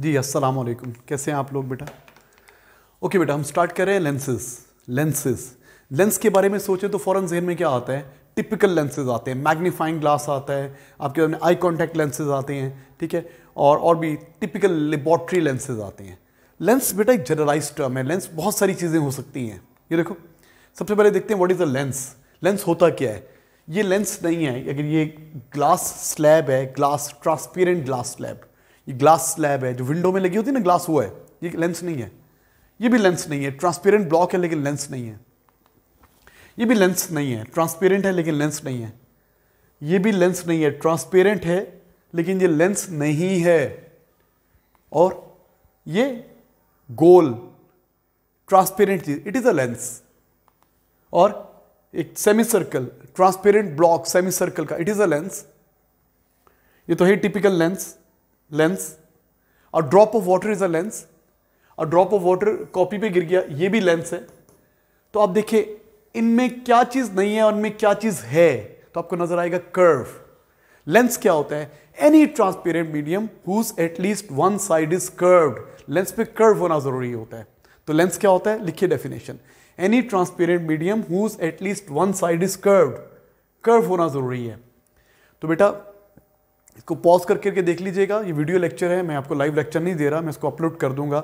जी अस्सलाम वालेकुम कैसे हैं आप लोग बेटा ओके बेटा हम स्टार्ट कर रहे हैं लेंसेज लेंसेज लेंस के बारे में सोचें तो फ़ौरन जहन में क्या आता है टिपिकल लेंसेज आते हैं मैग्नीफाइंग ग्लास आता है आपके में आई कॉन्टैक्ट लेंसेज आते हैं ठीक है और और भी टिपिकल लेबॉर्ट्री लेंसेज आते हैं लेंस बेटा एक जनरलाइज टर्म है लेंस बहुत सारी चीज़ें हो सकती हैं ये देखो सबसे पहले देखते हैं what is a lens lens होता क्या है ये लेंस नहीं है अगर ये ग्लास स्लैब है ग्लास ट्रांसपेरेंट ग्लास स्लैब ये ग्लास स्लैब है जो विंडो में लगी होती है ना ग्लास हुआ है ये लेंस नहीं है ये भी लेंस नहीं है ट्रांसपेरेंट ब्लॉक है लेकिन लेंस नहीं है ये भी लेंस नहीं है ट्रांसपेरेंट है लेकिन लेंस नहीं है ये भी लेंस नहीं है ट्रांसपेरेंट है लेकिन ये लेंस नहीं है और ये गोल ट्रांसपेरेंट चीज इट इज अ लेंस और एक semi circle transparent block semi circle का इट इज अ लेंस ये तो है टिपिकल लेंस लेंस और drop of water is a lens और ड्रॉप ऑफ वाटर कॉपी पे गिर गया ये भी लेंस है तो आप देखिए इनमें क्या चीज नहीं है और इनमें क्या चीज है तो आपको नजर आएगा कर्व लेंस क्या होता है any transparent medium whose at least one side is curved lens पे कर्व होना जरूरी होता है तो लेंस क्या होता है लिखिए definition any transparent medium whose at least one side is curved curve होना ज़रूरी है तो बेटा इसको पॉज कर करके देख लीजिएगा ये वीडियो लेक्चर है मैं आपको लाइव लेक्चर नहीं दे रहा मैं इसको अपलोड कर दूंगा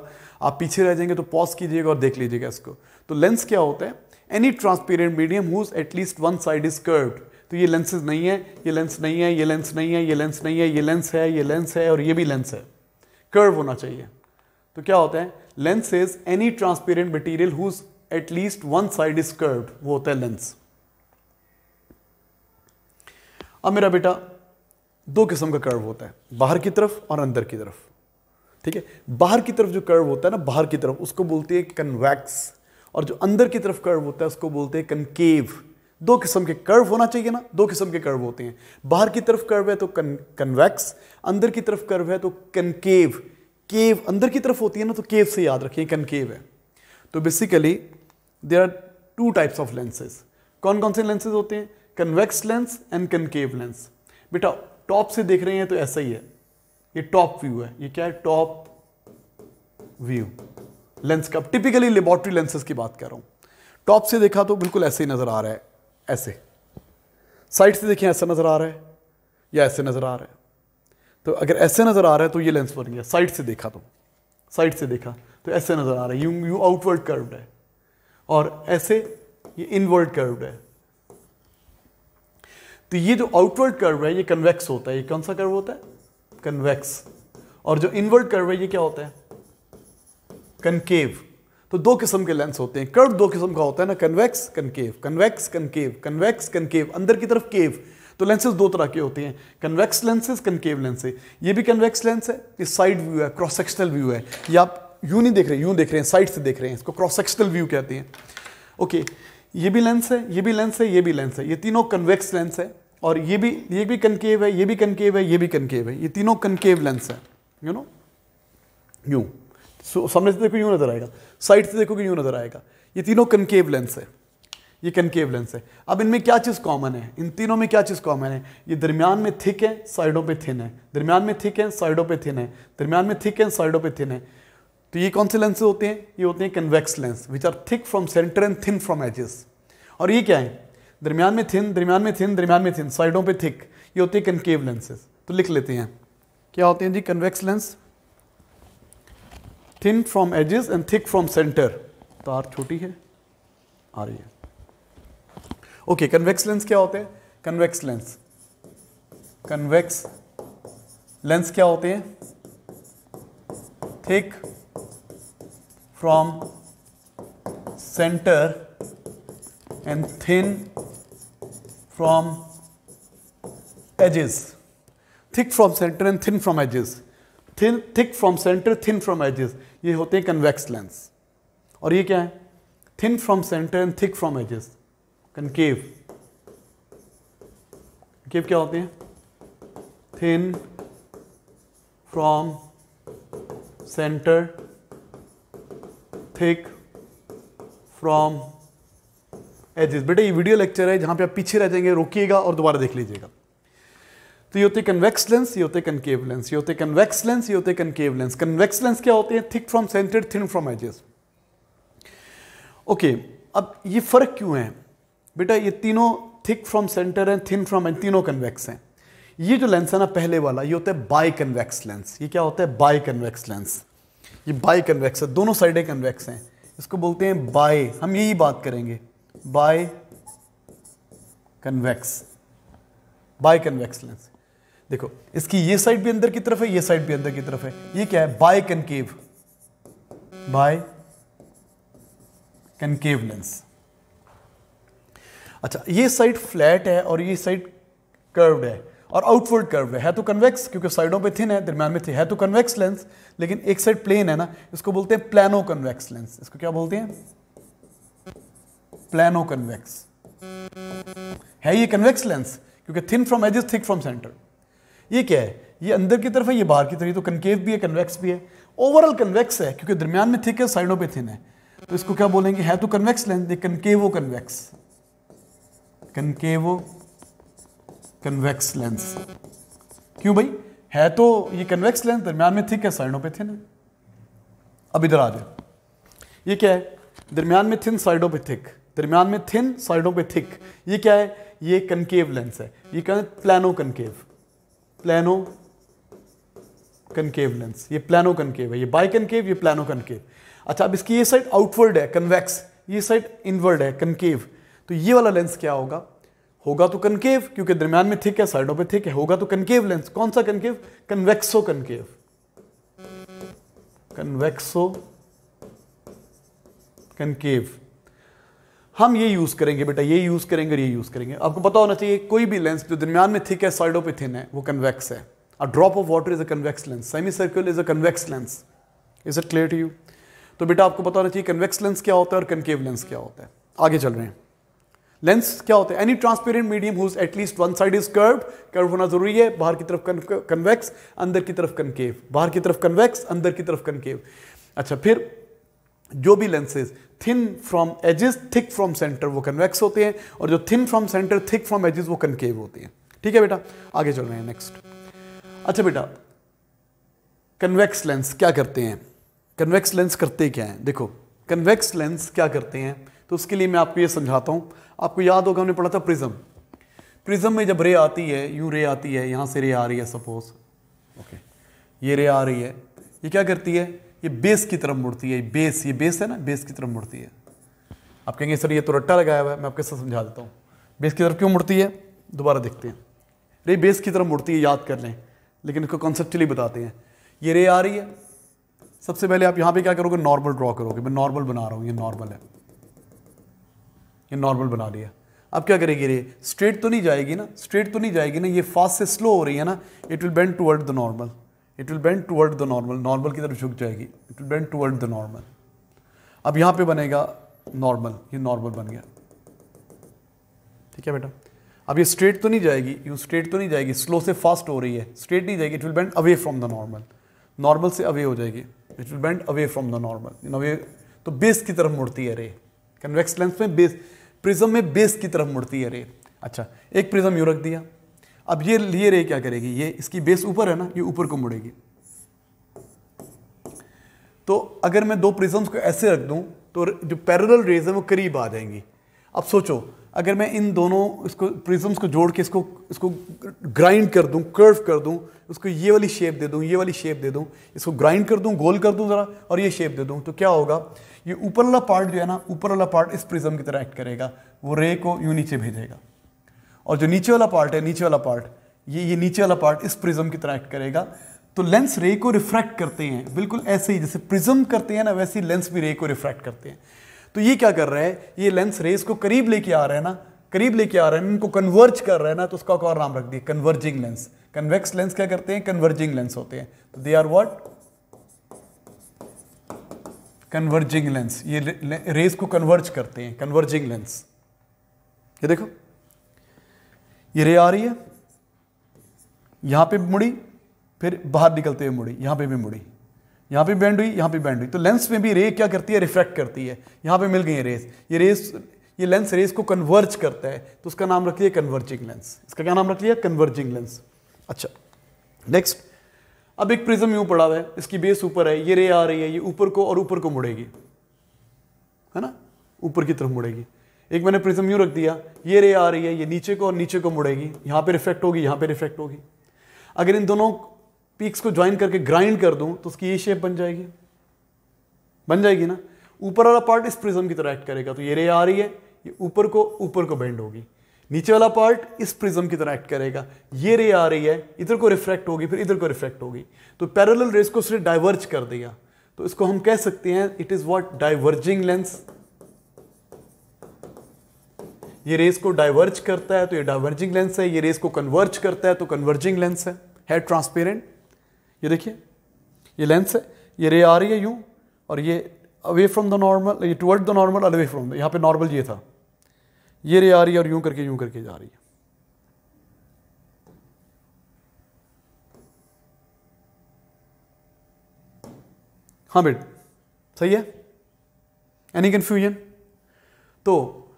आप पीछे रह जाएंगे तो पॉज कीजिएगा और देख लीजिएगा इसको तो लेंस क्या होता है any transparent medium whose at least one side is curved तो ये लेंसेज नहीं है ये लेंस नहीं है ये लेंस नहीं है ये लेंस नहीं है ये लेंस है ये लेंस है और ये भी लेंस है कर्व होना चाहिए तो क्या होता है lens is any transparent material whose at least one side is curved वो होता है लेंस अब मेरा बेटा दो किस्म का कर्व होता है बाहर की तरफ और अंदर की तरफ ठीक है बाहर की तरफ जो कर्व होता है ना बाहर की तरफ उसको बोलते हैं कन्वैक्स और जो अंदर की तरफ कर्व होता है उसको बोलते हैं कनकेव दो किस्म के कर्व होना चाहिए ना दो किस्म के कर्व होते हैं बाहर की तरफ कर्व है तो कन कन्वैक्स अंदर की तरफ कर्व है तो कनकेव केव अंदर की तरफ होती है ना तो केव से याद रखिए कनकेव है तो basically there are two types of lenses कौन कौन से लेंसेज होते हैं convex lens and concave lens बेटा टॉप से देख रहे हैं तो ऐसा ही है ये टॉप व्यू है ये क्या है टॉप व्यू लेंस का टिपिकली लेबोरेटरी लेंसेज की बात कर रहा हूँ टॉप से देखा तो बिल्कुल ऐसे ही नज़र आ रहा है ऐसे साइड से देखें ऐसा नज़र आ रहा है या ऐसे नज़र आ रहा है तो अगर ऐसे नज़र आ रहा है तो ये लेंस बन गया साइड से देखा तो साइड से देखा तो ऐसे नज़र आ रहा है यू यू आउटवर्ड कर्व्ड है और ऐसे ये इनवर्ड कर्व्ड है तो ये जो आउटवर्ड कर्व है ये कन्वेक्स होता है ये कौन सा कर्व होता है कन्वेक्स और जो इनवर्ड कर्व है ये क्या होता है कनकेव तो दो किस्म के लेंस होते हैं कर्व दो किस्म का होता है ना convex concave convex concave convex concave अंदर की तरफ केव तो लेंसेज दो तरह के होते हैं कन्वेक्स लेंसेज कनकेव लेंसेज ये भी कन्वेक्स लेंस है ये साइड व्यू है क्रॉस सेक्शनल व्यू है ये आप यू नहीं देख रहे यूं देख रहे हैं साइड से देख रहे हैं इसको क्रॉस सेक्शनल व्यू कहते हैं ओके ये भी लेंस है ये भी लेंस है ये भी लेंस है ये तीनों कन्वेक्स लेंस है और ये भी ये भी कनकेव है ये भी कनकेव है ये भी कनकेव है ये तीनों कनकेव लेंस है यू नो यू सामने से देखो यू नजर आएगा साइड से देखोगे यू नजर आएगा ये तीनों कनकेव लेंस है ये कनकेव लेंस है अब इनमें क्या चीज़ कॉमन है इन तीनों में क्या चीज़ कॉमन है ये दरमियान में थिक है साइडों पे थिन है दरमियान में थिक है साइडों पे थिन है दरमियान में थिक है साइडों पे थिन है तो ये कौन से लेंस होते हैं ये होते हैं convex lens which are thick from centre and thin from edges और ये क्या है दरमियान में थिन दरमियान में थिन दरमियान में थिन साइडों पर थिक ये होते हैं कनकेव लेंसेज तो लिख लेते हैं क्या होते हैं जी convex lens thin from edges and thick from centre तो आर छोटी है आ रही है ओके कन्वेक्स लेंस क्या होते हैं कन्वेक्स लेंस कन्वेक्स लेंस क्या होते हैं thick from centre and thin from edges thick from centre and thin from edges thin thick from centre thin from edges ये होते हैं कन्वेक्स लेंस और ये क्या है thin from centre and thick from edges concave concave क्या होते हैं thin from centre thick from edges बेटा ये वीडियो लेक्चर है जहां पे आप पीछे रह जाएंगे रोकिएगा और दोबारा देख लीजिएगा तो ये होते हैं कन्वेक्स लेंस ये होते हैं कनकेव लेंस ये होते हैं कन्वेक्स लेंस ये होते हैं कनकेव लेंस कन्वेक्स लेंस क्या होते हैं thick from centre thin from edges okay अब ये फ़र्क क्यों है बेटा ये तीनों thick from centre and thin from and तीनों कन्वेक्स हैं ये जो लेंस है ना पहले वाला ये होता है बाई कन्वेक्स लेंस ये क्या होता है बाई कन्वेक्स लेंस ये बाई कन्वेक्स है दोनों साइडें कन्वेक्स हैं इसको बोलते हैं बाय हम यही बात करेंगे bi convex bi convex lens देखो इसकी ये साइड भी अंदर की तरफ है ये साइड भी अंदर की तरफ है ये क्या है bi concave bi concave lens अच्छा ये साइड फ्लैट है और ये साइड कर्व्ड है और आउटवर्ड कर्व है, है तो कन्वेक्स क्योंकि साइडों पे थिन है दरम्यान में थिन है तो कन्वेक्स लेंस लेकिन एक साइड प्लेन है ना इसको बोलते हैं प्लानो कन्वेक्स लेंस इसको क्या बोलते हैं प्लानो कन्वेक्स है ये कन्वेक्स लेंस क्योंकि thin from edge thick from centre ये क्या है ये अंदर की तरफ है ये बाहर की तरफ तो कनकेव भी है कन्वेक्स भी है ओवरऑल कन्वेक्स है क्योंकि दरमियान में थिक है साइडों पे थिन है तो इसको क्या बोलेंगे है तो कन्वेक्स लेंस कनकेव वो कन्वेक्स कनकेवो कन्वेक्स लेंस क्यों भाई है तो ये कन्वेक्स लेंस दरमियान में थिक है साइडों पे थिन है अब इधर आ जाओ ये क्या है दरमियान में थिन साइडों पे थिक दरमियान में थिन साइडों पे थिक ये क्या है ये कनकेव लेंस है ये क्या plano concave plano concave lens ये प्लानो कनकेव है ये बाई कनकेव ये प्लानो कनकेव अच्छा अब इसकी ये साइड आउटवर्ड है कन्वेक्स ये साइड इनवर्ड है कनकेव तो ये वाला लेंस क्या होगा होगा तो कनकेव क्योंकि दरमियान में थिक है साइडों पे थिक है होगा तो कनकेव लेंस कौन सा concave convexo concave convexo concave हम ये यूज करेंगे बेटा ये यूज करेंगे और ये यूज करेंगे आपको पता होना चाहिए कोई भी लेंस जो दरमियान में थिक है साइडों पे थिन है वो कन्वेक्स है a drop of water is a convex lens semi circular is a convex lens is it clear to you तो बेटा आपको पता होना चाहिए कन्वेक्स लेंस क्या होता है और कनकेव लेंस क्या होता है आगे चल रहे हैं लेंस क्या होते हैं any transparent medium whose at least one side is curve curve होना जरूरी है बाहर की तरफ कन्वेक्स अंदर की तरफ कनकेव बाहर की तरफ कन्वेक्स अंदर की तरफ कनकेव अच्छा फिर जो भी lenses thin from edges thick from centre वो कन्वेक्स होते हैं और जो thin from centre thick from edges वो कनकेव होते हैं ठीक है बेटा आगे चल रहे हैं नेक्स्ट अच्छा बेटा कन्वेक्स लेंस क्या करते हैं कन्वेक्स लेंस करते क्या हैं देखो कन्वेक्स लेंस क्या करते हैं तो उसके लिए मैं आपको ये समझाता हूँ आपको याद होगा हमने पढ़ा था प्रिज्म प्रिज्म में जब रे आती है यू रे आती है यहाँ से रे आ रही है सपोज ओके ये रे आ रही है ये क्या करती है ये बेस की तरफ मुड़ती है बेस ये बेस है ना बेस की तरफ मुड़ती है आप कहेंगे सर ये तो रट्टा लगाया हुआ है मैं आपके साथ समझा देता हूँ बेस की तरफ क्यों मुड़ती है दोबारा देखते हैं रे बेस की तरफ मुड़ती है याद कर लें लेकिन इसको कॉन्सेप्टली बताते हैं ये रे आ रही है सबसे पहले आप यहाँ पे क्या करोगे नॉर्मल ड्रॉ करोगे मैं नॉर्मल बना रहा हूँ ये नॉर्मल है ये नॉर्मल बना लिया अब क्या करेगी रे स्ट्रेट तो नहीं जाएगी ना स्ट्रेट तो नहीं जाएगी ना ये फास्ट से स्लो हो रही है ना it will bend toward the normal it will bend toward the normal normal की तरफ झुक जाएगी it will bend toward the normal अब यहाँ पे बनेगा नॉर्मल ये नॉर्मल बन गया ठीक है बेटा अब ये स्ट्रेट तो नहीं जाएगी यू स्ट्रेट तो नहीं जाएगी स्लो से फास्ट हो रही है स्ट्रेट नहीं जाएगी it will bend away from the normal normal से अवे हो जाएगी it will bend away from the normal away तो बेस की तरफ मुड़ती है रे कन्वेक्स लेंस में बेस प्रिज्म में बेस की तरफ मुड़ती है रे अच्छा एक प्रिज्म यूँ रख दिया अब ये लिए रे क्या करेगी ये इसकी बेस ऊपर है ना ये ऊपर को मुड़ेगी तो अगर मैं दो प्रिजम्स को ऐसे रख दूं तो जो पैरल रेज है वो करीब आ जाएंगी अब सोचो अगर मैं इन दोनों इसको प्रिज्म्स को जोड़ के इसको इसको ग्राइंड कर दूं कर्व कर दूं उसको ये वाली शेप दे दूं ये वाली शेप दे दूं इसको ग्राइंड कर दूं गोल कर दूं ज़रा और ये शेप दे दूं तो क्या होगा ये ऊपर वाला पार्ट जो है ना ऊपर वाला पार्ट इस प्रिज्म की तरह एक्ट करेगा वो रे को यूँ नीचे भेजेगा और जो नीचे वाला पार्ट है नीचे वाला पार्ट ये ये नीचे वाला पार्ट इस प्रिज्म की तरह एक्ट करेगा तो लेंस रे को रिफ्रैक्ट करते हैं बिल्कुल ऐसे ही जैसे प्रिज्म करते हैं ना वैसे ही लेंस भी रे को रिफ्रैक्ट करते हैं तो ये क्या कर रहा है ये लेंस रेस को करीब लेके आ रहा है ना करीब लेके आ रहा है इनको कन्वर्ज कर रहा है ना तो उसका और नाम रख दिया कन्वर्जिंग लेंस कन्वेक्स लेंस क्या करते हैं कन्वर्जिंग लेंस होते हैं तो they are what converging lens ये रेस को कन्वर्ज करते हैं कन्वर्जिंग लेंस ये देखो ये रे आ रही है यहां पे मुड़ी फिर बाहर निकलते हुए मुड़ी यहां पे भी मुड़ी यहाँ पे बैंड हुई यहाँ पे बैंड हुई तो लेंस में भी रे क्या करती है रिफ्रैक्ट करती है यहाँ पे मिल गई रेस ये रेस ये लेंस रेस को कन्वर्ज करता है तो उसका नाम रख लिया कन्वर्जिंग लेंस इसका क्या नाम रख लिया कन्वर्जिंग लेंस अच्छा नेक्स्ट अब एक प्रिज्म यूं पड़ा हुआ है इसकी बेस ऊपर है ये रे आ रही है ये ऊपर को और ऊपर को मुड़ेगी है ना ऊपर की तरफ मुड़ेगी एक मैंने प्रिज्म यूं रख दिया ये रे आ रही है ये नीचे को और नीचे को मुड़ेगी यहाँ पे रिफ्लेक्ट होगी यहाँ पे रिफ्लेक्ट होगी अगर इन दोनों पीक्स को ज्वाइन करके ग्राइंड कर दूं तो उसकी ये शेप बन जाएगी बन जाएगी ना ऊपर वाला पार्ट इस प्रिज्म की तरह एक्ट करेगा तो ये रे आ रही है ये ऊपर को ऊपर को बेंड होगी नीचे वाला पार्ट इस प्रिज्म की तरह एक्ट करेगा ये रे आ रही है इधर को रिफ्रैक्ट होगी फिर इधर को रिफ्रैक्ट होगी तो पैरेलल रेस को उसने डाइवर्ज कर दिया तो इसको हम कह सकते हैं it is what diverging lens ये रेस को डाइवर्ज करता है तो ये डाइवर्जिंग लेंस है ये रेस को कन्वर्ज करता है तो कन्वर्जिंग लेंस है है ट्रांसपेरेंट ये देखिए ये लेंस है ये रे आ रही है यू और ये अवे फ्रॉम द नॉर्मल ये toward the normal away from the यहाँ पे नॉर्मल ये था ये रे आ रही है और यूं करके यूं करके जा रही है हाँ बेट सही है एनी कन्फ्यूजन तो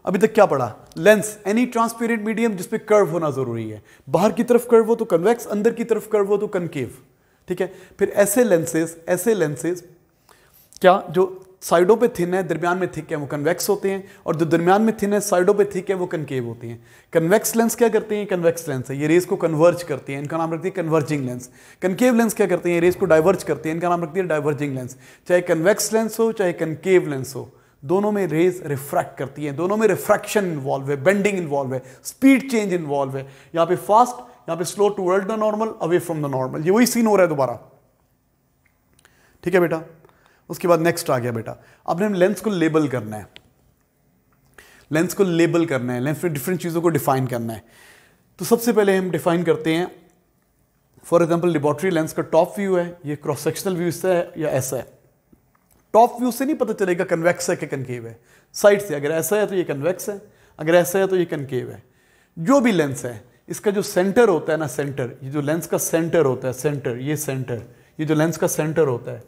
अभी तक क्या पढ़ा लेंस एनी ट्रांसपेरेंट मीडियम जिसपे कर्व होना जरूरी है बाहर की तरफ कर्व हो तो कन्वेक्स अंदर की तरफ कर्व हो तो कनकेव ठीक है फिर ऐसे लेंसेज ऐसे लेंसेज क्या जो साइडों पे थिन है दरमियान में थिक है वो कन्वेक्स होते हैं और जो दरमियान में थिन है साइडों पे थिक है वो कनकेव होते हैं कन्वेक्स लेंस क्या करते हैं कन्वेक्स लेंस है ये रेस को कन्वर्ज करते हैं इनका नाम रखते हैं कन्वर्जिंग लेंस कनकेव लेंस क्या करते हैं रेस को डाइवर्ज करते हैं इनका नाम रखते हैं डाइवर्जिंग लेंस चाहे कन्वेक्स लेंस हो चाहे कनकेव लेंस हो दोनों में रेज रिफ्रैक्ट करती है दोनों में रिफ्रैक्शन इन्वॉल्व है बेंडिंग इन्वॉल्व है स्पीड चेंज इन्वॉल्व है यहाँ पे फास्ट यहां पे slow toward the normal away from the normal ये वही सीन हो रहा है दोबारा ठीक है बेटा उसके बाद नेक्स्ट आ गया बेटा अपने हम लेंस को लेबल करना है लेंस को लेबल करना है लेंस में डिफरेंट चीज़ों को डिफाइन करना है तो सबसे पहले हम डिफाइन करते हैं फॉर एग्जाम्पल लेबोरेटरी लेंस का टॉप व्यू है ये क्रॉस सेक्शनल व्यू इससे है या ऐसा है टॉप व्यू से नहीं पता चलेगा कन्वेक्स है कि कनकेव है साइड से अगर ऐसा है तो ये कन्वेक्स है अगर ऐसा है तो ये कनकेव है जो भी लेंस है इसका जो सेंटर होता है ना सेंटर ये जो लेंस का सेंटर होता है सेंटर ये सेंटर ये जो लेंस का सेंटर होता है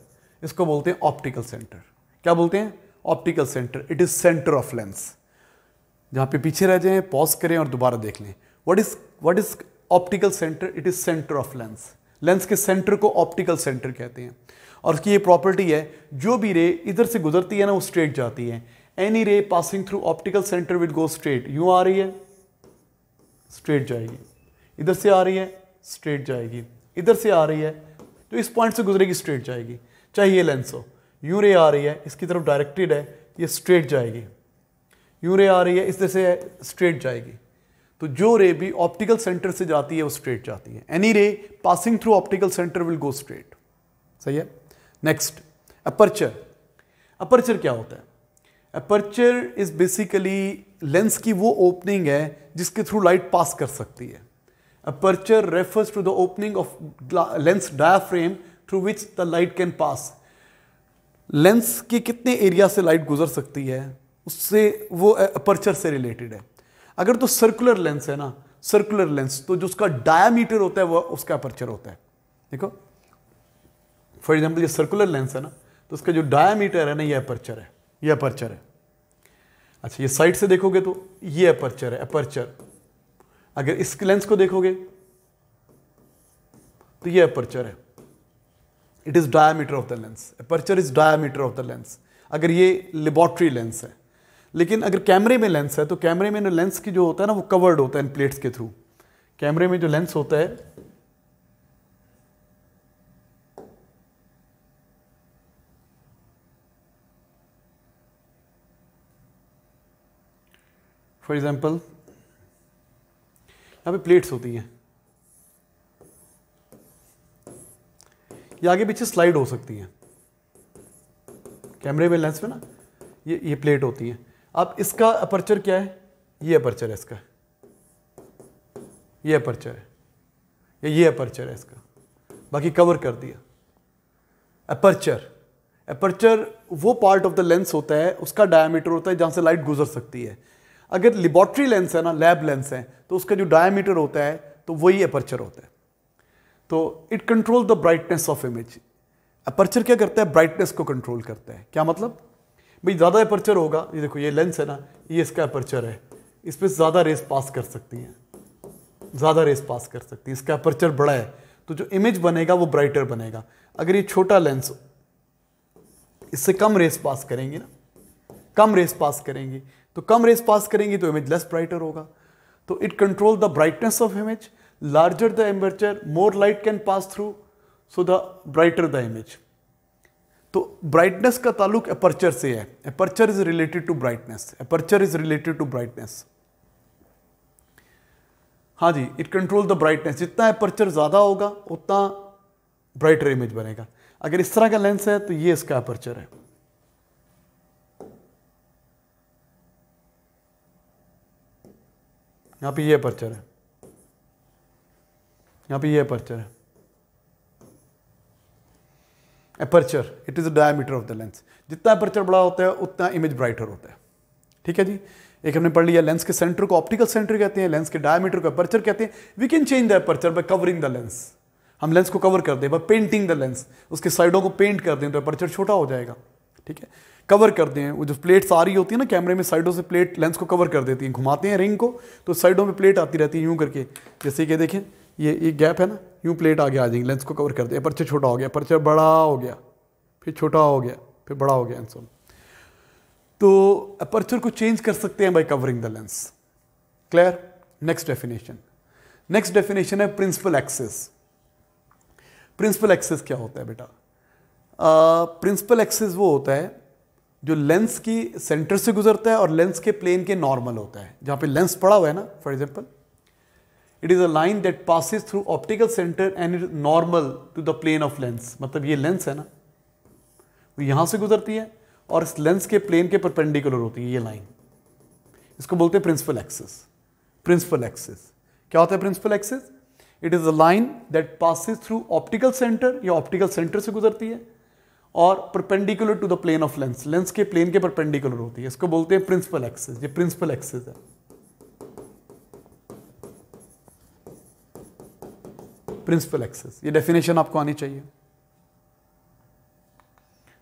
इसको बोलते हैं ऑप्टिकल सेंटर क्या बोलते हैं optical centre it is centre of lens जहां पे पीछे रह जाएं पॉज करें और दोबारा देख लें what is what is optical centre it is centre of lens lens के सेंटर को ऑप्टिकल सेंटर कहते हैं और उसकी ये प्रॉपर्टी है जो भी रे इधर से गुजरती है ना वो स्ट्रेट जाती है any ray passing through optical centre will go straight you आ रही है स्ट्रेट जाएगी इधर से आ रही है स्ट्रेट जाएगी इधर से आ रही है तो इस पॉइंट से गुजरेगी स्ट्रेट जाएगी चाहे ये लेंस हो यूं रे आ रही है इसकी तरफ डायरेक्टेड है ये स्ट्रेट जाएगी यूं रे आ रही है इस तरह से स्ट्रेट जाएगी तो जो रे भी ऑप्टिकल सेंटर से जाती है वो स्ट्रेट जाती है any ray passing through optical centre will go straight सही है नेक्स्ट अपर्चर अपर्चर क्या होता है अपर्चर इज बेसिकली लेंस की वो ओपनिंग है जिसके थ्रू लाइट पास कर सकती है aperture refers to the opening of lens diaphragm through which the light can pass lens के कितने एरिया से लाइट गुजर सकती है उससे वो अपर्चर से रिलेटेड है अगर तो सर्कुलर लेंस है ना सर्कुलर लेंस तो जो उसका डायामीटर होता है वह उसका अपर्चर होता है देखो फॉर एग्जाम्पल ये सर्कुलर लेंस है ना तो उसका जो डायामीटर है ना ये अपर्चर है ये अपर्चर है अच्छा ये साइड से देखोगे तो ये अपर्चर है अपर्चर अगर इस लेंस को देखोगे तो ये अपर्चर है it is diameter of the lens aperture is diameter of the lens अगर ये लेबॉट्री लेंस है लेकिन अगर कैमरे में लेंस है तो कैमरे में लेंस की जो होता है ना वो कवर्ड होता है इन प्लेट्स के थ्रू कैमरे में जो लेंस होता है फॉर एग्जाम्पल यहाँ पे प्लेट्स होती हैं ये आगे पीछे स्लाइड हो सकती हैं कैमरे में लेंस में ना ये ये प्लेट होती है अब इसका अपर्चर क्या है ये अपर्चर है इसका ये अपर्चर है या ये अपर्चर है इसका बाकी कवर कर दिया अपर्चर अपर्चर वो पार्ट ऑफ द लेंस होता है उसका डायमीटर होता है जहाँ से लाइट गुजर सकती है अगर लेबॉर्ट्री लेंस है ना लैब लेंस है तो उसका जो डायामीटर होता है तो वही अपर्चर होता है तो it control the brightness of image aperture क्या करता है ब्राइटनेस को कंट्रोल करता है क्या मतलब भाई ज़्यादा अपर्चर होगा ये देखो ये लेंस है ना ये इसका अपर्चर है इस पर ज़्यादा रेस पास कर सकती हैं ज़्यादा रेस पास कर सकती हैं इसका अपर्चर बड़ा है तो जो इमेज बनेगा वो ब्राइटर बनेगा अगर ये छोटा लेंस इससे कम रेस पास करेंगी ना कम रेस पास करेंगी तो कम रेस पास करेंगी तो इमेज लेस ब्राइटर होगा तो it control the brightness of image larger the aperture more light can pass through so the brighter the image तो ब्राइटनेस का ताल्लुक अपर्चर से है aperture is related to brightness aperture is related to brightness हाँ जी it control the brightness जितना aperture ज़्यादा होगा उतना ब्राइटर इमेज बनेगा अगर इस तरह का लेंस है तो ये इसका अपर्चर है यहाँ पे ये अपर्चर है यहाँ पे ये अपर्चर है aperture it is the diameter of the lens जितना अपर्चर बड़ा होता है उतना इमेज ब्राइटर होता है ठीक है जी एक हमने पढ़ लिया लेंस के सेंटर को ऑप्टिकल सेंटर कहते हैं लेंस के डायमीटर को अपर्चर कहते हैं we can change the aperture by covering the lens हम लेंस को कवर कर दें बाय पेंटिंग द लेंस उसके साइडों को पेंट कर दें तो अपर्चर छोटा हो जाएगा ठीक है कवर करते हैं वो जो प्लेट्स आ रही होती है ना कैमरे में साइडों से प्लेट लेंस को कवर कर देती हैं घुमाते हैं रिंग को तो साइडों में प्लेट आती रहती है यूँ करके जैसे कि देखें ये ये गैप है ना यूँ प्लेट आगे आ जाएंगे लेंस को कवर करते हैं पर्चर छोटा हो गया पर्चर बड़ा हो गया फिर छोटा हो गया फिर बड़ा हो गया एंसोन तो अपर्चर को चेंज कर सकते हैं by covering the lens clear next definition next definition है प्रिंसिपल एक्सेस प्रिंसिपल एक्सेस क्या होता है बेटा प्रिंसिपल एक्सेस वो होता है जो लेंस की सेंटर से गुजरता है और लेंस के प्लेन के नॉर्मल होता है जहां पे लेंस पड़ा हुआ है ना for example it is a line that passes through optical centre and it normal to the plane of lens मतलब ये लेंस है ना वो यहां से गुजरती है और इस लेंस के प्लेन के परपेंडिकुलर होती है ये लाइन इसको बोलते हैं प्रिंसिपल एक्सेस प्रिंसिपल एक्सेस क्या होता है principal axis it is a line that passes through optical centre या ऑप्टिकल सेंटर से गुजरती है और perpendicular to the plane of lens lens के प्लेन के परपेंडिकुलर होती है इसको बोलते हैं प्रिंसिपल एक्सेस ये प्रिंसिपल एक्सेस है प्रिंसिपल एक्सेस ये डेफिनेशन आपको आनी चाहिए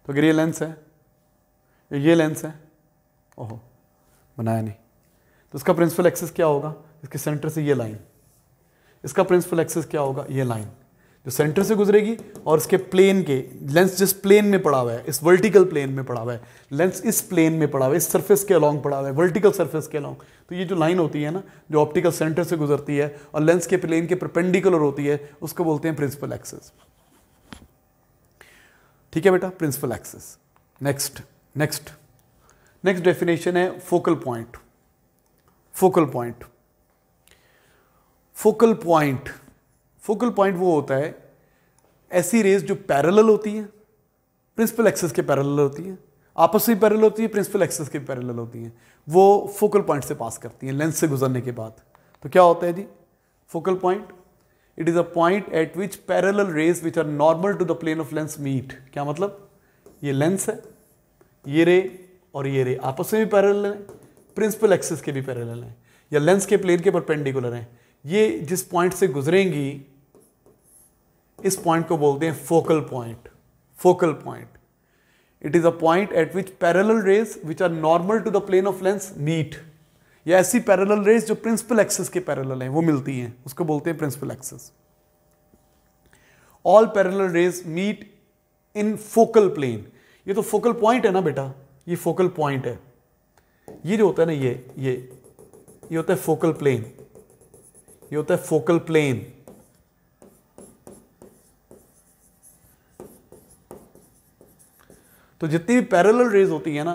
तो अगर ये लेंस है ये लेंस है ओहो बनाया नहीं तो इसका प्रिंसिपल एक्सेस क्या होगा इसके सेंटर से ये लाइन इसका प्रिंसिपल एक्सेस क्या होगा ये लाइन जो सेंटर से गुजरेगी और इसके प्लेन के लेंस जिस प्लेन में पड़ा हुआ है इस वर्टिकल प्लेन में पड़ा हुआ है लेंस इस प्लेन में पड़ा हुआ है इस सरफेस के अलॉन्ग पड़ा हुआ है वर्टिकल सरफेस के अलॉन्ग तो ये जो लाइन होती है ना जो ऑप्टिकल सेंटर से गुजरती है और लेंस के प्लेन के प्रपेंडिकुलर होती है उसको बोलते हैं प्रिंसिपल एक्सेस ठीक है बेटा principal axis next next next definition है focal point focal point focal point focal point वो होता है ऐसी रेज जो पैरेलल होती है प्रिंसिपल एक्सेस के पैरेलल होती है आपस में पैरेलल होती है प्रिंसिपल एक्सेस के पैरेलल होती हैं वो फोकल पॉइंट से पास करती हैं लेंस से गुजरने के बाद तो क्या होता है जी focal point it is a point at which parallel rays which are normal to the plane of lens meet क्या मतलब ये लेंस है ये रे और ये रे आपस में भी पैरेलल हैं प्रिंसिपल एक्सेस के भी पैरेलल हैं या लेंस के प्लेन के परपेंडिकुलर हैं ये जिस पॉइंट से गुजरेंगी इस पॉइंट को बोलते हैं focal point focal point it is a point at which parallel rays which are normal to the plane of lens meet या ऐसी पैरेलल रेज जो प्रिंसिपल एक्सेस के पैरेलल हैं वो मिलती हैं उसको बोलते हैं principal axis all parallel rays meet in focal plane ये तो फोकल पॉइंट है ना बेटा ये फोकल पॉइंट है ये जो होता है ना ये ये ये होता है फोकल प्लेन ये होता है फोकल प्लेन तो जितनी भी पैरेलल रेज होती है ना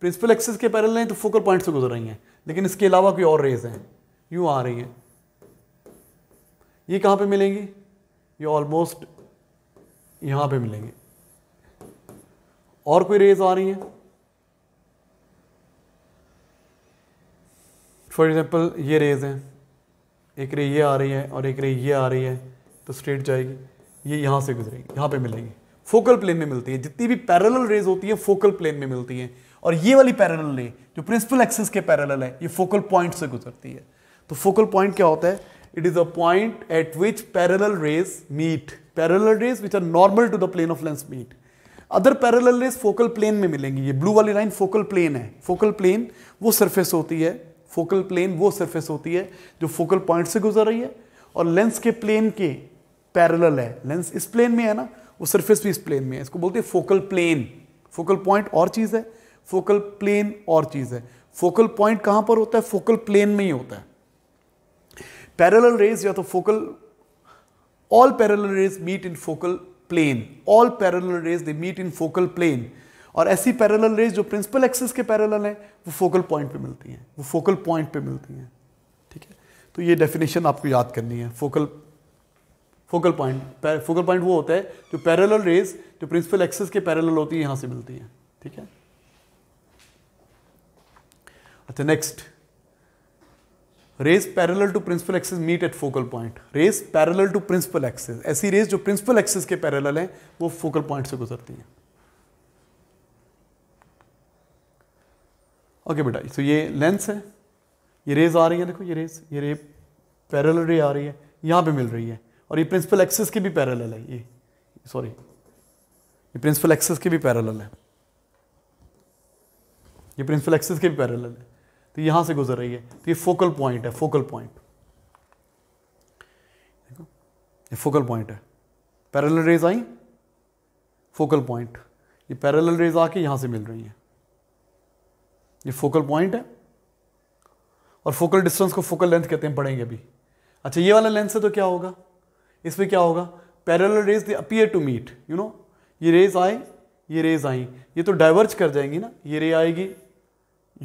प्रिंसिपल एक्सेस के पैरेलल हैं तो फोकल पॉइंट से गुजर रही हैं लेकिन इसके अलावा कोई और रेज हैं यूँ आ रही हैं ये कहाँ पे मिलेंगी ये ऑलमोस्ट यहाँ पे मिलेंगी और कोई रेज आ रही हैं फॉर एग्जाम्पल ये रेज हैं एक रे ये आ रही है और एक रे ये आ रही है तो स्ट्रेट जाएगी ये यहाँ से गुजरेगी यहाँ पे मिलेंगी फोकल प्लेन में मिलती है जितनी भी पैरेलल रेज होती है फोकल प्लेन में मिलती है और ये वाली पैरेलल रे जो प्रिंसिपल एक्सिस के पैरेलल है ये फोकल पॉइंट से गुजरती है तो फोकल पॉइंट क्या होता है it is a point at which parallel rays meet parallel rays which are normal to the plane of lens meet other parallel rays focal plane में मिलेंगी ये ब्लू वाली लाइन फोकल प्लेन है focal plane वो surface होती है focal plane वो surface होती है जो फोकल पॉइंट से गुजर रही है और लेंस के प्लेन के पैरेलल है लेंस इस प्लेन में है ना वो सरफेस भी इस प्लेन में है इसको बोलते हैं फोकल प्लेन फोकल पॉइंट और चीज़ है फोकल प्लेन और चीज़ है फोकल पॉइंट कहाँ पर होता है फोकल प्लेन में ही होता है पैरेलल रेज या तो focal all parallel rays meet in focal plane all parallel rays they meet in focal plane और ऐसी पैरेलल रेज जो प्रिंसिपल एक्सिस के पैरेलल हैं वो फोकल पॉइंट पे मिलती हैं वो फोकल पॉइंट पे मिलती हैं ठीक है तो ये डेफिनेशन आपको याद करनी है focal focal point focal point वो होता है जो पैरेलल रेज जो प्रिंसिपल एक्सेस के पैरेलल होती है यहां से मिलती है ठीक है अच्छा next rays parallel to principal axis meet at focal point rays parallel to principal axis ऐसी रेस जो प्रिंसिपल एक्सेस के पैरेलल है वो फोकल पॉइंट से गुजरती है ओके बेटा तो ये लेंस है ये रेज आ रही है देखो ये रेज ये रे पैरेलल रे आ रही है यहां पे मिल रही है और ये प्रिंसिपल एक्सेस के भी पैरल है ये सॉरी ये प्रिंसिपल एक्सेस के भी पैरल है ये प्रिंसिपल एक्सेस के भी पैरल है तो यहां से गुजर रही है तो ये फोकल पॉइंट है फोकल पॉइंट देखो ये फोकल पॉइंट है पैरल रेज आई फोकल पॉइंट ये पैरल रेज आके यहां से मिल रही है ये फोकल पॉइंट है और फोकल डिस्टेंस को फोकल लेंथ कहते हैं पढ़ेंगे अभी अच्छा ये वाला लेंथ से तो क्या होगा इसमें क्या होगा parallel rays they appear to meet you know ये रेज आए ये रेज आई ये तो डाइवर्ज कर जाएंगी ना ये रे आएगी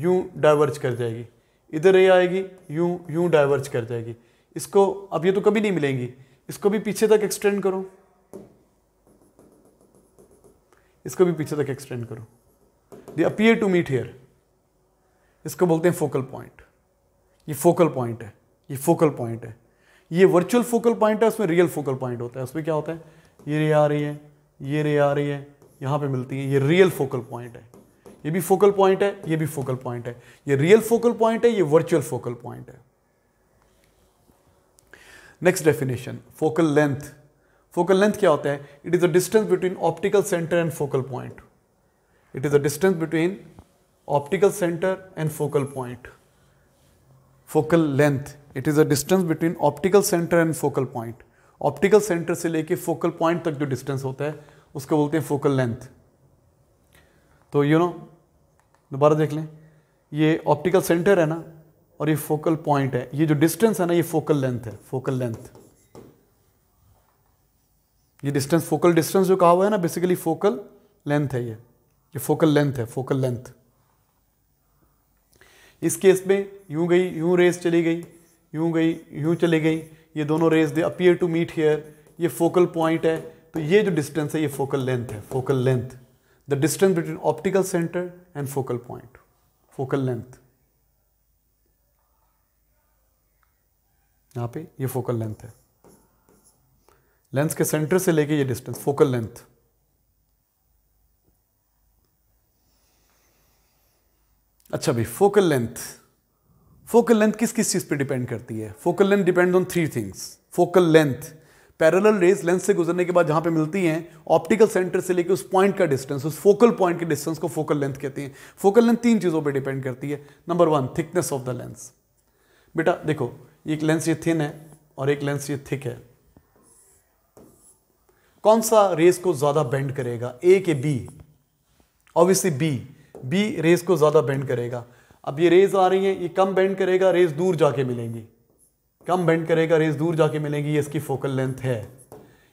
यूं डाइवर्ज कर जाएगी इधर रे आएगी यूं यूं डाइवर्ज कर जाएगी इसको अब ये तो कभी नहीं मिलेंगी इसको भी पीछे तक एक्सटेंड करो इसको भी पीछे तक एक्सटेंड करो they appear to meet here इसको बोलते हैं फोकल पॉइंट ये फोकल पॉइंट है ये फोकल पॉइंट है ये वर्चुअल फोकल पॉइंट है उसमें रियल फोकल पॉइंट होता है उसमें क्या होता है ये रे आ रही है ये रे आ रही है यहाँ पे मिलती है ये रियल फोकल पॉइंट है ये भी फोकल पॉइंट है ये भी फोकल पॉइंट है ये रियल फोकल पॉइंट है ये वर्चुअल फोकल पॉइंट है next definition focal length focal length क्या होता है it is a distance between optical centre and focal point it is a distance between optical centre and focal point focal length it is a distance between optical centre and focal point optical centre से लेके focal point तक जो distance होता है उसको बोलते हैं focal length तो यू नो दोबारा देख लें ये ऑप्टिकल सेंटर है ना और ये फोकल पॉइंट है ये जो डिस्टेंस है ना ये फोकल लेंथ है फोकल लेंथ ये डिस्टेंस फोकल डिस्टेंस जो कहा हुआ है ना बेसिकली फोकल लेंथ है ये ये फोकल लेंथ है फोकल लेंथ इस केस में यूं गई यूं रेस चली गई यूँ गई यूँ चली गई ये दोनों rays they appear to meet here ये फोकल पॉइंट है तो ये जो डिस्टेंस है ये फोकल लेंथ है focal length the distance between optical centre and focal point focal length यहाँ पे ये फोकल लेंथ है लेंस के सेंटर से लेके ये डिस्टेंस फोकल लेंथ अच्छा भाई फोकल लेंथ फोकल लेंथ किस किस चीज़ पे डिपेंड करती है focal length depend on three things focal length parallel rays length से गुजरने के बाद जहां पे मिलती हैं ऑप्टिकल सेंटर से लेकर उस पॉइंट का डिस्टेंस उस फोकल पॉइंट के डिस्टेंस को फोकल लेंथ कहते हैं फोकल लेंथ तीन चीज़ों पे डिपेंड करती है number one thickness of the lens बेटा देखो एक लेंस ये थिन है और एक लेंस ये थिक है कौन सा रेस को ज़्यादा बेंड करेगा ए के B obviously B B rays को ज़्यादा बेंड करेगा अब ये रेज आ रही हैं ये कम बेंड करेगा रेज दूर जाके मिलेंगी कम बेंड करेगा रेज दूर जाके मिलेंगी ये इसकी फोकल लेंथ है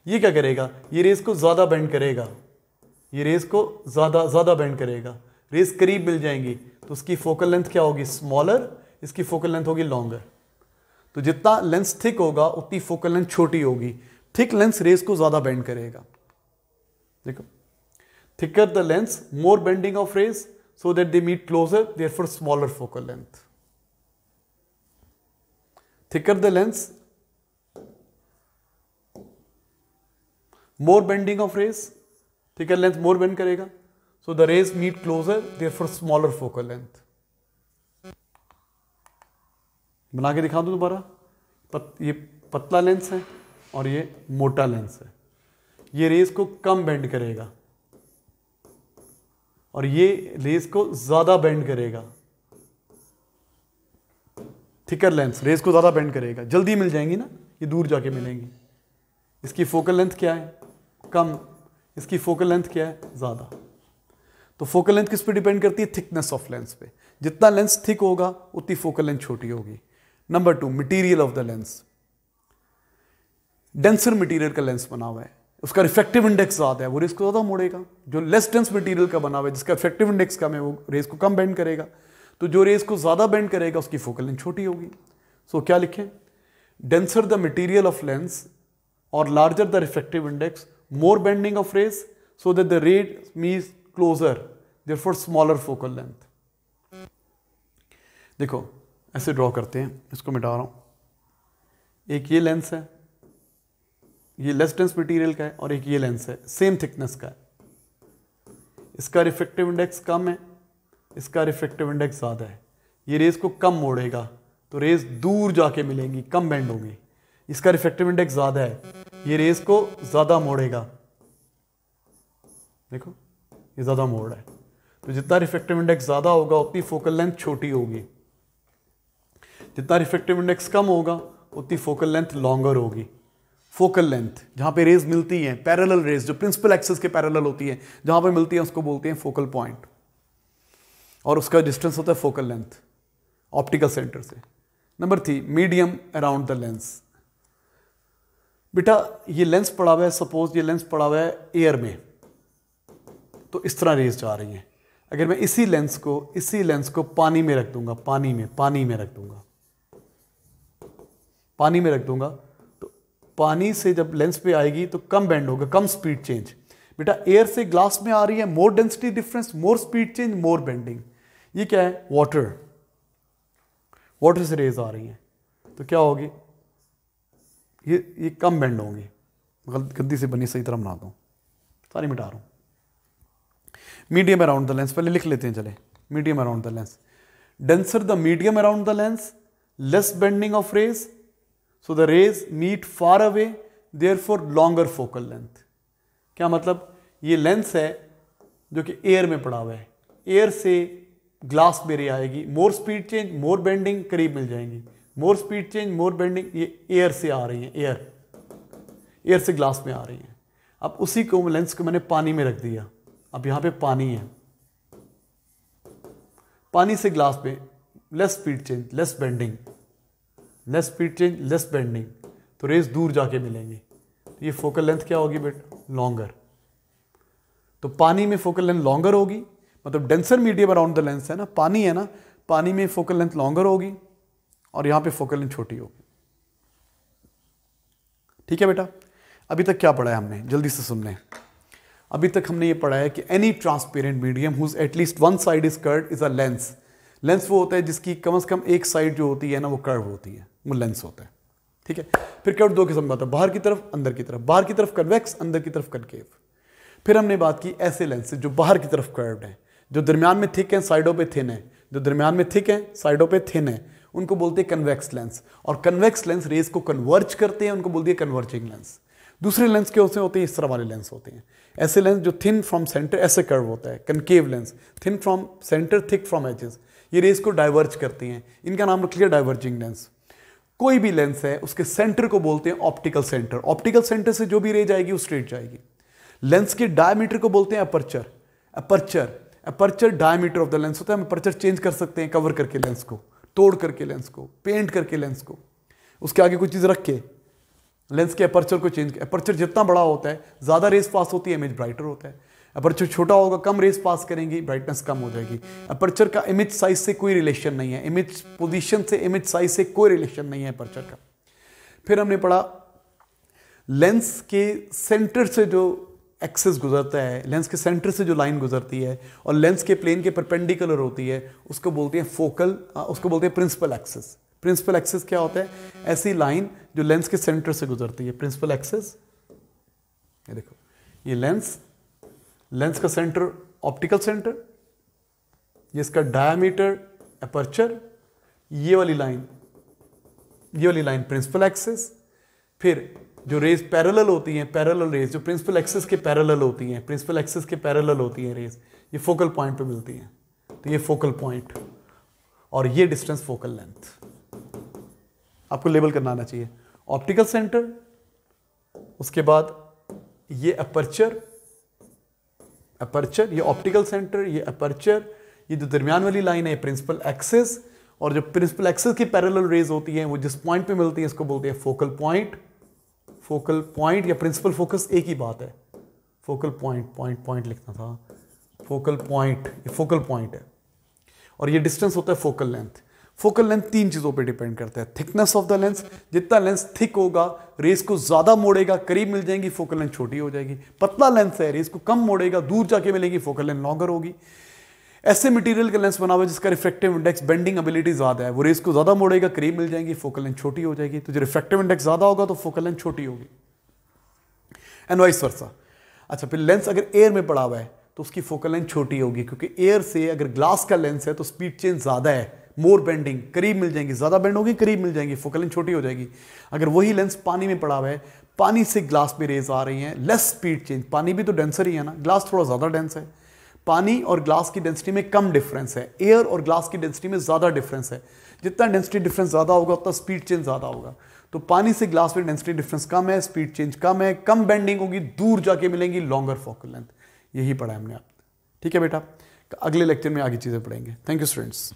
ये क्या करेगा ये रेज को ज़्यादा बेंड करेगा ये रेज को ज़्यादा ज़्यादा बेंड करेगा रेज करीब मिल जाएंगी तो उसकी फोकल लेंथ क्या होगी स्मॉलर इसकी फोकल लेंथ होगी लॉन्गर तो जितना लेंस थिक होगा उतनी फोकल लेंथ छोटी होगी थिक लेंस रेज को ज़्यादा बेंड करेगा देखो thicker the lens more bending of rays so that they meet closer, therefore smaller focal length. Thicker the lens, more bending of rays, thicker lens more bend karega so the rays meet closer, therefore smaller focal length. बना के दिखा दूँ दोबारा पत, ये पतला lens है और ये मोटा लेंस है ये रेस को कम बेंड करेगा और ये रेस को ज़्यादा बेंड करेगा थिकर लेंस रेस को ज़्यादा बेंड करेगा जल्दी मिल जाएंगी ना ये दूर जाके मिलेंगी इसकी फोकल लेंथ क्या है कम इसकी फोकल लेंथ क्या है ज़्यादा तो फोकल लेंथ किस पे डिपेंड करती है थिकनेस ऑफ लेंस पे जितना लेंस थिक होगा उतनी फोकल लेंथ छोटी होगी number two material of the lens denser material का लेंस बना हुआ है उसका रिफेक्टिव इंडेक्स ज़्यादा है वो रेस तो को ज़्यादा मोड़ेगा जो लेस डेंस मटीरियल का बना हुआ है जिसका इफेक्टिव इंडेक्स कम है वो रेस को कम बेंड करेगा तो जो रेस को ज़्यादा बेंड करेगा उसकी फोकल लेंथ छोटी होगी सो so, क्या लिखें denser the material of lens और larger the reflective index more bending of rays so that the rays meets closer therefore smaller focal length देखो ऐसे ड्रॉ करते हैं इसको मिटा रहा हूँ एक ये लेंस है ये लेस डेंस मटेरियल का है और एक ये लेंस है सेम थिकनेस का है इसका रिफ्रेक्टिव इंडेक्स कम है इसका रिफ्रेक्टिव इंडेक्स ज़्यादा है ये रेज को कम मोड़ेगा तो रेज दूर जाके मिलेंगी कम बेंड होंगी इसका रिफ्रेक्टिव इंडेक्स ज़्यादा है ये रेज को ज़्यादा मोड़ेगा देखो ये ज़्यादा मोड़ है तो जितना रिफ्रेक्टिव इंडेक्स ज़्यादा होगा उतनी फोकल लेंथ छोटी होगी जितना रिफ्रेक्टिव इंडेक्स कम होगा उतनी फोकल लेंथ लॉन्गर होगी फोकल लेंथ जहां पे रेज मिलती हैं पैरेलल रेज जो प्रिंसिपल एक्सेस के पैरेलल होती है जहां पे मिलती है उसको बोलते हैं फोकल पॉइंट और उसका डिस्टेंस होता है फोकल लेंथ ऑप्टिकल सेंटर से number three medium around the lens बेटा ये लेंस पड़ा हुआ है सपोज ये लेंस पड़ा हुआ है एयर में तो इस तरह रेज जा रही है अगर मैं इसी लेंस को इसी लेंस को पानी में रख दूंगा पानी में पानी में रख दूंगा पानी में रख दूंगा पानी से जब लेंस पे आएगी तो कम बैंड होगा कम स्पीड चेंज बेटा एयर से ग्लास में आ रही है more density difference more speed change more bending ये क्या है वाटर वाटर से रेज आ रही है तो क्या होगी ये ये कम बेंड होंगे गलती गद्दी से बनी सही तरह बनाता हूँ सारी मिटा रहा हूँ मीडियम अराउंड द लेंस पहले लिख लेते हैं चले medium around the lens denser the medium around the lens less bending of rays so the rays meet far away therefore longer focal length क्या मतलब ये लेंस है जो कि एयर में पड़ा हुआ है एयर से ग्लास में आएगी more speed change more bending करीब मिल जाएंगी more speed change more bending ये एयर से आ रही है एयर एयर से ग्लास में आ रही है अब उसी को लेंस को मैंने पानी में रख दिया अब यहां पे पानी है पानी से ग्लास में less speed change less bending less speed change less bending तो रेस दूर जाके मिलेंगे तो ये फोकल लेंथ क्या होगी बेटा लॉन्गर तो पानी में फोकल लेंथ लॉन्गर होगी मतलब denser medium around the lens है ना पानी है ना पानी में फोकल लेंथ लॉन्गर होगी और यहाँ पे फोकल लेंथ छोटी होगी ठीक है बेटा अभी तक क्या पढ़ा है हमने जल्दी से सुन लें अभी तक हमने ये पढ़ा है कि any transparent medium whose at least one side is curved is a lens lens वो होता है जिसकी कम से कम एक साइड जो होती है ना वो कर्व होती है वो लेंस होता है ठीक है फिर क्या दो किस्म बात है बाहर की तरफ अंदर की तरफ बाहर की तरफ कन्वेक्स अंदर की तरफ कनकेव फिर हमने बात की ऐसे लेंस जो बाहर की तरफ कर्व्ड हैं जो दरमियान में थिक हैं साइडों पे थिन हैं जो दरमियान में थिक हैं साइडों पे थिन हैं उनको बोलते हैं कन्वेक्स लेंस और कन्वेक्स लेंस रेस को कन्वर्ज करते हैं उनको बोलती है कन्वर्जिंग लेंस दूसरे लेंस के से होते हैं इस तरह वाले लेंस होते हैं ऐसे लेंस जो थिन फ्रॉम सेंटर ऐसे कर्व होता है concave lens thin from centre thick from edges ये रेस को डाइवर्ज करते हैं इनका नाम रख लिया डाइवर्जिंग लेंस कोई भी लेंस है उसके सेंटर को बोलते हैं ऑप्टिकल सेंटर ऑप्टिकल सेंटर से जो भी रे जाएगी वो स्ट्रेट जाएगी लेंस के डायमीटर को बोलते हैं aperture aperture aperture diameter of the lens होता है हम अपर्चर चेंज कर सकते हैं कवर करके लेंस को तोड़ करके लेंस को पेंट करके लेंस को उसके आगे कोई चीज़ रख के लेंस के अपर्चर को चेंज अपर्चर जितना बड़ा होता है ज़्यादा रेस पास होती है इमेज ब्राइटर होता है अपर्चर छोटा होगा कम रेस पास करेंगी ब्राइटनेस कम हो जाएगी अपर्चर का इमेज साइज से कोई रिलेशन नहीं है इमेज पोजीशन से इमेज साइज से कोई रिलेशन नहीं है अपर्चर का फिर हमने पढ़ा लेंस के सेंटर से जो एक्सेस गुजरता है लेंस के सेंटर से जो लाइन गुजरती है और लेंस के प्लेन के परपेंडिकुलर होती है उसको बोलते हैं फोकल उसको बोलते हैं प्रिंसिपल एक्सेस प्रिंसिपल एक्सेस क्या होता है ऐसी लाइन जो लेंस के सेंटर से गुजरती है प्रिंसिपल एक्सेस ये देखो ये लेंस लेंस का सेंटर ऑप्टिकल सेंटर ये इसका डायमीटर अपर्चर ये वाली लाइन ये वाली लाइन प्रिंसिपल एक्सेस फिर जो रेज पैरेलल होती हैं पैरेलल रेज जो प्रिंसिपल एक्सेस के पैरेलल होती हैं प्रिंसिपल एक्सेस के पैरेलल होती हैं रेज ये फोकल पॉइंट पे मिलती हैं तो ये फोकल पॉइंट और ये डिस्टेंस फोकल लेंथ आपको लेबल करना आना चाहिए ऑप्टिकल सेंटर उसके बाद ये अपर्चर अपर्चर ये ऑप्टिकल सेंटर ये अपर्चर ये जो दरमियान वाली लाइन है प्रिंसिपल एक्सेस और जो प्रिंसिपल एक्सेस की पैरेलल रेज होती है वो जिस पॉइंट पे मिलती है इसको बोलते हैं फोकल पॉइंट फोकल पॉइंट या प्रिंसिपल फोकस एक ही बात है फोकल पॉइंट पॉइंट पॉइंट लिखना था फोकल पॉइंट ये फोकल पॉइंट है और ये डिस्टेंस होता है फोकल लेंथ फोकल लेंथ तीन चीज़ों पे डिपेंड करता है थिकनेस ऑफ द लेंस जितना लेंस थिक होगा रेस को ज़्यादा मोड़ेगा करीब मिल जाएंगी फोकल लेंथ छोटी हो जाएगी पतला लेंस है रेस को कम मोड़ेगा दूर जाके मिलेगी फोकल लेंथ लॉन्गर होगी ऐसे मटेरियल का लेंस बना हुआ है जिसका रिफ्रेक्टिव इंडेक्स बेंडिंग एबिलिटी ज़्यादा है वो रेस को ज़्यादा मोड़ेगा करीब मिल जाएंगी फोकल लेंथ छोटी हो जाएगी तो जो रिफ्रेक्टिव इंडेक्स ज़्यादा होगा तो फोकल लेंथ छोटी होगी एंड वाइस वर्सा अच्छा फिर लेंस अगर एयर में पड़ा हुआ है तो उसकी फोकल लेंथ छोटी होगी क्योंकि एयर से अगर ग्लास का लेंस है तो स्पीड चेंज ज़्यादा है मोर बेंडिंग करीब मिल जाएंगी ज़्यादा बेंड होगी करीब मिल जाएंगी फोकल लेंथ छोटी हो जाएगी अगर वही लेंस पानी में पड़ा हुआ है पानी से ग्लास में रेज आ रही है लेस स्पीड चेंज पानी भी तो डेंसर ही है ना ग्लास थोड़ा ज़्यादा डेंस है पानी और ग्लास की डेंसिटी में कम डिफरेंस है एयर और ग्लास की डेंसिटी में ज़्यादा डिफरेंस है जितना डेंसिटी डिफरेंस ज़्यादा होगा उतना स्पीड चेंज ज़्यादा होगा तो पानी से ग्लास में डेंसिटी डिफरेंस कम है स्पीड चेंज कम है कम बेंडिंग होगी दूर जाके मिलेंगी लॉन्गर फोकल लेंथ यही पढ़ा हमने आप ठीक है बेटा अगले लेक्चर में आगे चीज़ें पढ़ेंगे थैंक यू स्टूडेंट्स